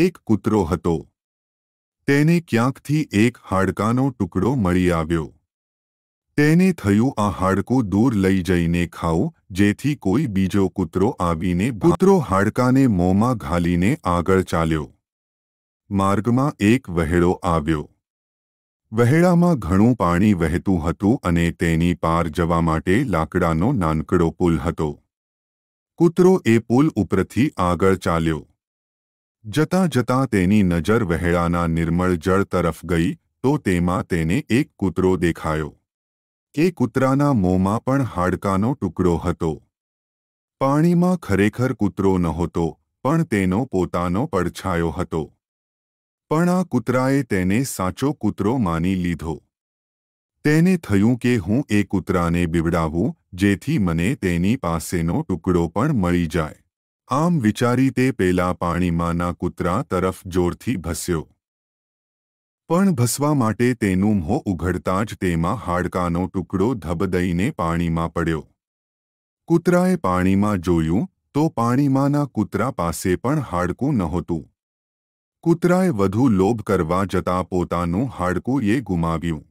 એક કૂતરો હતો તેને ક્યાંકથી એક હાડકાનો ટુકડો મળી આવ્યો તેને થયું આ હાડકું દૂર લઈ જઈને ખાવું જેથી કોઈ બીજો કૂતરો આવીને કૂતરો હાડકાને મોંમાં ઘાલીને આગળ ચાલ્યો માર્ગમાં એક વહેડો આવ્યો વહેડામાં ઘણું પાણી વહેતું હતું અને તેની પાર જવા માટે લાકડાનો નાનકડો પુલ હતો કૂતરો એ પુલ ઉપરથી આગળ ચાલ્યો જતાં જતાં તેની નજર વહેળાના નિર્મળ જળ તરફ ગઈ તો તેમાં તેને એક કૂતરો દેખાયો એ કૂતરાના મોંમાં પણ હાડકાનો ટુકડો હતો પાણીમાં ખરેખર કૂતરો નહોતો પણ તેનો પોતાનો પડછાયો હતો પણ આ કૂતરાએ તેને સાચો કૂતરો માની લીધો તેને થયું કે હું એ કૂતરાને બીવડાવું જેથી મને તેની પાસેનો ટુકડો પણ મળી જાય આમ વિચારી તે પેલા પાણીમાંના કૂતરા તરફ જોરથી ભસ્યો પણ ભસવા માટે તેનું મોં ઉઘડતા જ તેમાં હાડકાનો ટુકડો ધબદઈને પાણીમાં પડ્યો કૂતરાએ પાણીમાં જોયું તો પાણીમાંના કૂતરા પાસે પણ હાડકું નહોતું કૂતરાએ વધુ લોભ કરવા જતાં પોતાનું હાડકું એ ગુમાવ્યું